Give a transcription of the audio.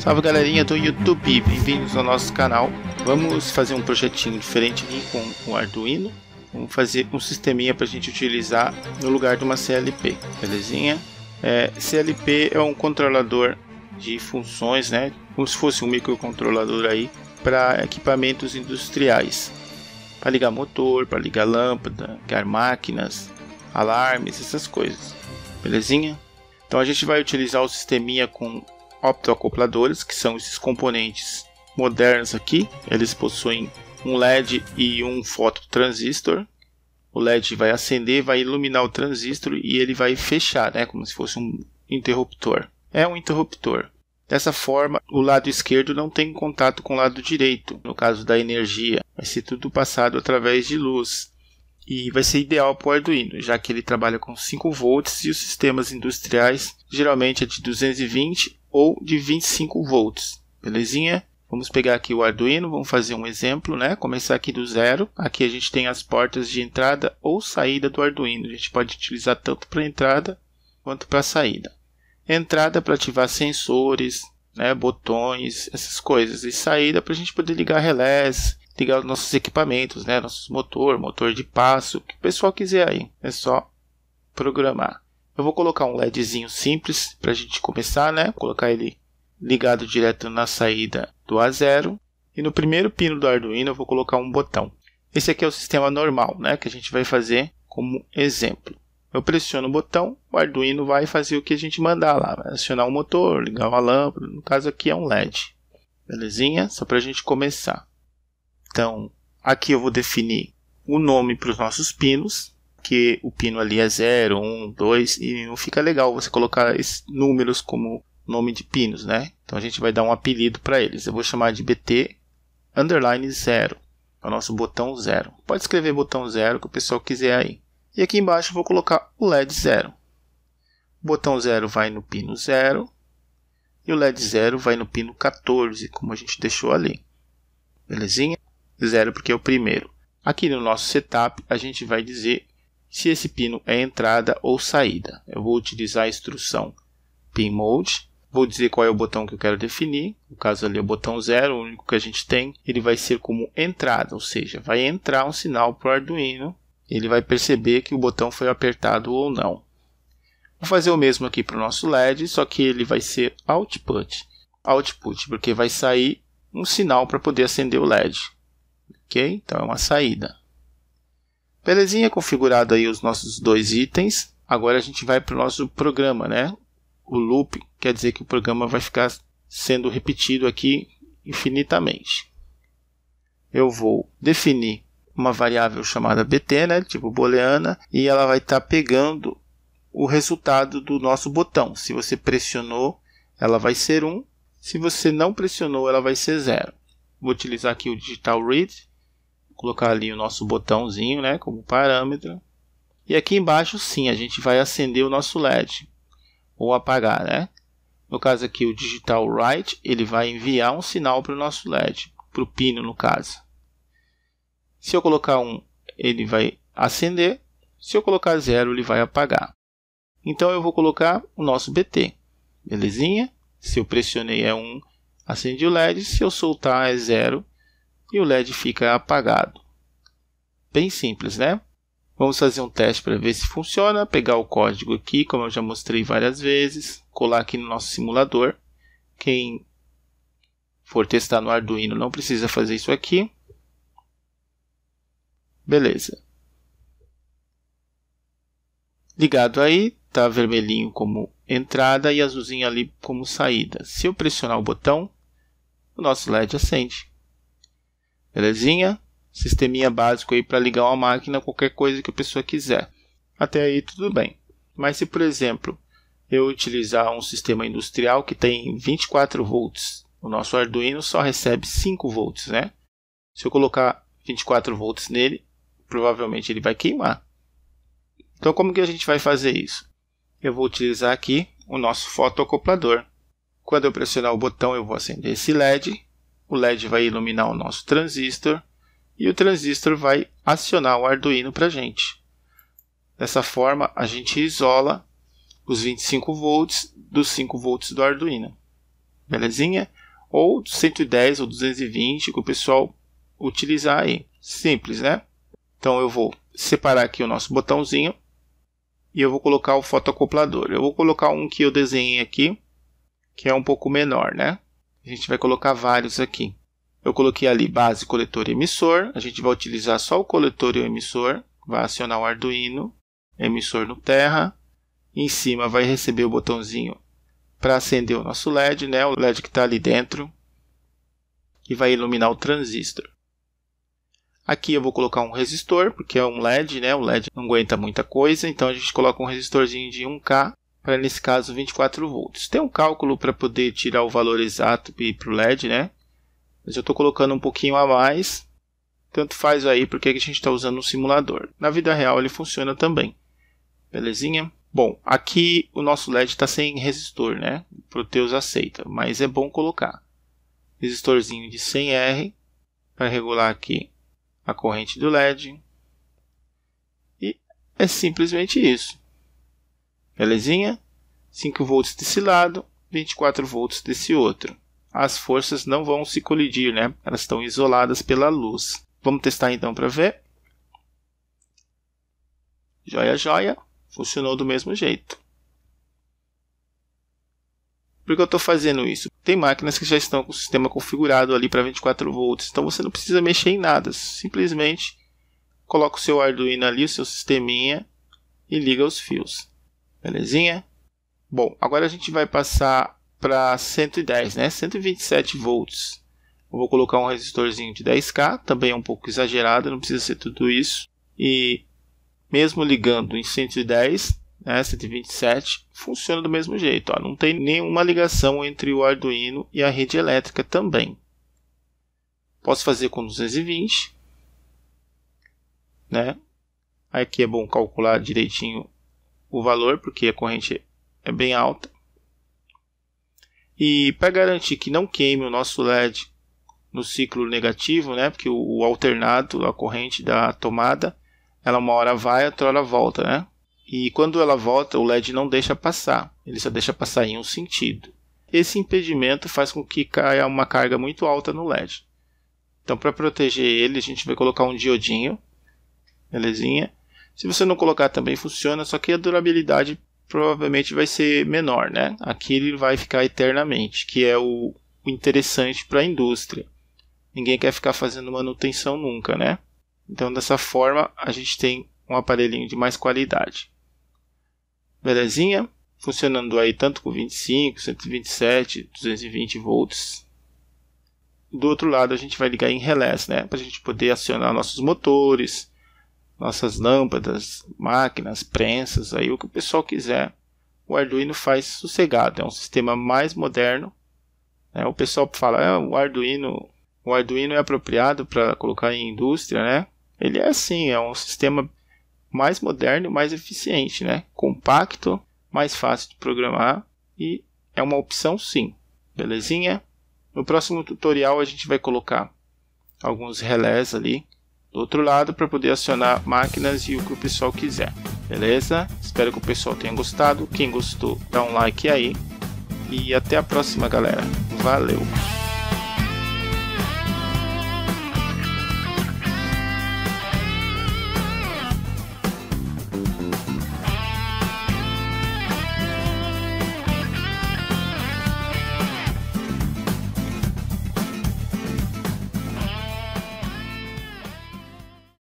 Salve galerinha do YouTube, bem-vindos ao nosso canal. Vamos fazer um projetinho diferente aqui com o Arduino. Vamos fazer um sisteminha para a gente utilizar no lugar de uma CLP, belezinha? É, CLP é um controlador de funções, né? Como se fosse um microcontrolador aí para equipamentos industriais, para ligar motor, para ligar lâmpada, ligar máquinas, alarmes, essas coisas, belezinha? Então a gente vai utilizar o sisteminha com optoacopladores, que são esses componentes modernos aqui. Eles possuem um LED e um fototransistor. O LED vai acender, vai iluminar o transistor e ele vai fechar, né, como se fosse um interruptor. É um interruptor. Dessa forma, o lado esquerdo não tem contato com o lado direito, no caso da energia. Vai ser tudo passado através de luz. E vai ser ideal para o Arduino, já que ele trabalha com 5 volts e os sistemas industriais geralmente é de 220 ou de 25 volts, belezinha? Vamos pegar aqui o Arduino, vamos fazer um exemplo, né? Começar aqui do zero. Aqui a gente tem as portas de entrada ou saída do Arduino. A gente pode utilizar tanto para entrada quanto para saída. Entrada para ativar sensores, né? botões, essas coisas. E saída para a gente poder ligar relés, ligar os nossos equipamentos, né? Nossos motor, motor de passo, o que o pessoal quiser aí. É só programar. Eu vou colocar um LEDzinho simples para a gente começar, né? Vou colocar ele ligado direto na saída do A0. E no primeiro pino do Arduino eu vou colocar um botão. Esse aqui é o sistema normal, né? Que a gente vai fazer como exemplo. Eu pressiono o botão, o Arduino vai fazer o que a gente mandar lá. Vai acionar o um motor, ligar uma lâmpada. No caso aqui é um LED. Belezinha? Só para a gente começar. Então, aqui eu vou definir o nome para os nossos pinos porque o pino ali é 0, 1, 2 e não fica legal você colocar esses números como nome de pinos, né? Então a gente vai dar um apelido para eles. Eu vou chamar de BT underline 0, é o nosso botão 0. Pode escrever botão 0 que o pessoal quiser aí. E aqui embaixo eu vou colocar o LED 0. O botão 0 vai no pino 0 e o LED 0 vai no pino 14, como a gente deixou ali. Belezinha? 0 porque é o primeiro. Aqui no nosso setup a gente vai dizer se esse pino é entrada ou saída. Eu vou utilizar a instrução pin mode, vou dizer qual é o botão que eu quero definir, no caso ali é o botão 0, o único que a gente tem, ele vai ser como entrada, ou seja, vai entrar um sinal para o Arduino, ele vai perceber que o botão foi apertado ou não. Vou fazer o mesmo aqui para o nosso LED, só que ele vai ser output, output, porque vai sair um sinal para poder acender o LED. Ok? Então é uma saída. Belezinha, configurado aí os nossos dois itens. Agora a gente vai para o nosso programa, né? O loop quer dizer que o programa vai ficar sendo repetido aqui infinitamente. Eu vou definir uma variável chamada bt, né, tipo booleana, e ela vai estar tá pegando o resultado do nosso botão. Se você pressionou, ela vai ser 1. Se você não pressionou, ela vai ser 0. Vou utilizar aqui o digital read colocar ali o nosso botãozinho, né, como parâmetro. E aqui embaixo, sim, a gente vai acender o nosso LED ou apagar, né? No caso aqui, o digital write, ele vai enviar um sinal para o nosso LED, para o pino, no caso. Se eu colocar um, ele vai acender. Se eu colocar zero, ele vai apagar. Então, eu vou colocar o nosso BT, belezinha? Se eu pressionei é 1, um, acende o LED. Se eu soltar é zero, e o LED fica apagado. Bem simples, né? Vamos fazer um teste para ver se funciona, pegar o código aqui, como eu já mostrei várias vezes, colar aqui no nosso simulador. Quem for testar no Arduino não precisa fazer isso aqui. Beleza. Ligado aí, tá vermelhinho como entrada e azulzinho ali como saída. Se eu pressionar o botão, o nosso LED acende. Belezinha? Sisteminha básico aí para ligar uma máquina qualquer coisa que a pessoa quiser. Até aí tudo bem. Mas se, por exemplo, eu utilizar um sistema industrial que tem 24 volts, o nosso Arduino só recebe 5 volts, né? Se eu colocar 24 volts nele, provavelmente ele vai queimar. Então, como que a gente vai fazer isso? Eu vou utilizar aqui o nosso fotoacoplador. Quando eu pressionar o botão, eu vou acender esse LED o LED vai iluminar o nosso transistor e o transistor vai acionar o Arduino para a gente. Dessa forma, a gente isola os 25 volts dos 5 volts do Arduino. Belezinha? Ou 110 ou 220 que o pessoal utilizar aí. Simples, né? Então eu vou separar aqui o nosso botãozinho e eu vou colocar o fotoacoplador. Eu vou colocar um que eu desenhei aqui, que é um pouco menor, né? A gente vai colocar vários aqui. Eu coloquei ali base, coletor e emissor. A gente vai utilizar só o coletor e o emissor. Vai acionar o Arduino, emissor no terra. Em cima vai receber o botãozinho para acender o nosso LED, né? o LED que está ali dentro. E vai iluminar o transistor. Aqui eu vou colocar um resistor, porque é um LED, né? O LED não aguenta muita coisa, então a gente coloca um resistorzinho de 1K para nesse caso 24 volts. Tem um cálculo para poder tirar o valor exato para o LED, né? Mas eu estou colocando um pouquinho a mais. Tanto faz aí porque a gente está usando um simulador. Na vida real ele funciona também. Belezinha? Bom, aqui o nosso LED está sem resistor, né? O Proteus aceita, mas é bom colocar. Resistorzinho de 100R para regular aqui a corrente do LED. E é simplesmente isso. Belezinha? 5 volts desse lado, 24 volts desse outro. As forças não vão se colidir, né? Elas estão isoladas pela luz. Vamos testar então para ver. Joia, joia. Funcionou do mesmo jeito. Por que eu estou fazendo isso? Tem máquinas que já estão com o sistema configurado ali para 24 volts, então você não precisa mexer em nada. Simplesmente coloca o seu Arduino ali, o seu sisteminha e liga os fios. Belezinha? Bom, agora a gente vai passar para 110, né? 127 volts. Eu vou colocar um resistorzinho de 10K, também é um pouco exagerado, não precisa ser tudo isso. E mesmo ligando em 110, né, 127, funciona do mesmo jeito. Ó, não tem nenhuma ligação entre o Arduino e a rede elétrica também. Posso fazer com 220. Né? Aqui é bom calcular direitinho o valor, porque a corrente é bem alta. E para garantir que não queime o nosso LED no ciclo negativo, né? Porque o, alternado, a corrente da tomada, ela uma hora vai, outra hora volta, né? E quando ela volta, o LED não deixa passar, ele só deixa passar em um sentido. Esse impedimento faz com que caia uma carga muito alta no LED. Então, para proteger ele, a gente vai colocar um diodinho, belezinha? Se você não colocar também funciona, só que a durabilidade provavelmente vai ser menor, né? Aqui ele vai ficar eternamente, que é o interessante para a indústria. Ninguém quer ficar fazendo manutenção nunca, né? Então, dessa forma, a gente tem um aparelhinho de mais qualidade. Belezinha? Funcionando aí tanto com 25, 127, 220 volts. Do outro lado, a gente vai ligar em relés, né? Para a gente poder acionar nossos motores, nossas lâmpadas, máquinas, prensas, aí o que o pessoal quiser. O Arduino faz sossegado, é um sistema mais moderno. Né? O pessoal fala, ah, o Arduino, o Arduino é apropriado para colocar em indústria, né? Ele é assim, é um sistema mais moderno mais eficiente, né? Compacto, mais fácil de programar e é uma opção sim. Belezinha? No próximo tutorial a gente vai colocar alguns relés ali do outro lado para poder acionar máquinas e o que o pessoal quiser. Beleza? Espero que o pessoal tenha gostado. Quem gostou, dá um like aí. E até a próxima, galera. Valeu!